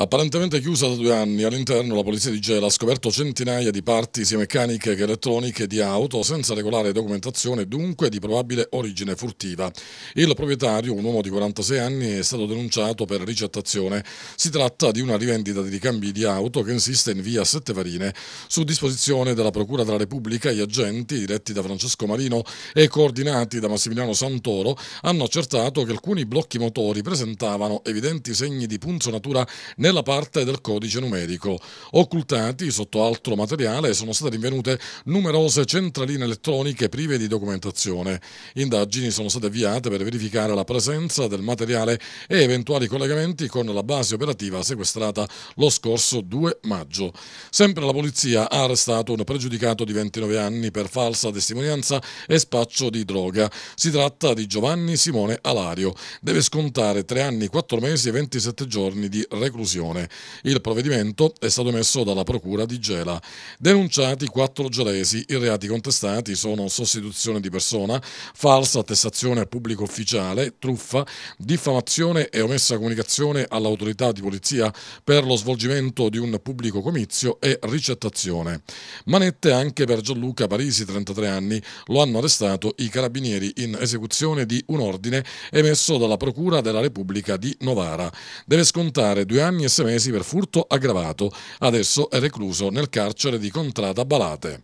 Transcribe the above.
Apparentemente chiusa da due anni, all'interno la polizia di Gela ha scoperto centinaia di parti sia meccaniche che elettroniche di auto senza regolare documentazione, dunque di probabile origine furtiva. Il proprietario, un uomo di 46 anni, è stato denunciato per ricettazione. Si tratta di una rivendita di ricambi di auto che insiste in via Sette Farine, su disposizione della Procura della Repubblica gli agenti, diretti da Francesco Marino e coordinati da Massimiliano Santoro, hanno accertato che alcuni blocchi motori presentavano evidenti segni di punzonatura nel nella parte del codice numerico. Occultati sotto altro materiale sono state rinvenute numerose centraline elettroniche prive di documentazione. Indagini sono state avviate per verificare la presenza del materiale e eventuali collegamenti con la base operativa sequestrata lo scorso 2 maggio. Sempre la polizia ha arrestato un pregiudicato di 29 anni per falsa testimonianza e spaccio di droga. Si tratta di Giovanni Simone Alario. Deve scontare 3 anni, 4 mesi e 27 giorni di reclusione coercizione. Il provvedimento è stato emesso dalla Procura di Gela. Denunciati quattro gelesi, i reati contestati sono sostituzione di persona, falsa attestazione a pubblico ufficiale, truffa, diffamazione e omessa comunicazione all'autorità di polizia per lo svolgimento di un pubblico comizio e ricettazione. Manette anche per Gianluca Parisi, 33 anni, lo hanno arrestato i carabinieri in esecuzione di un ordine emesso dalla Procura della Repubblica di Novara. Deve scontare due anni e Agnes Mesi per furto aggravato. Adesso è recluso nel carcere di Contrada Balate.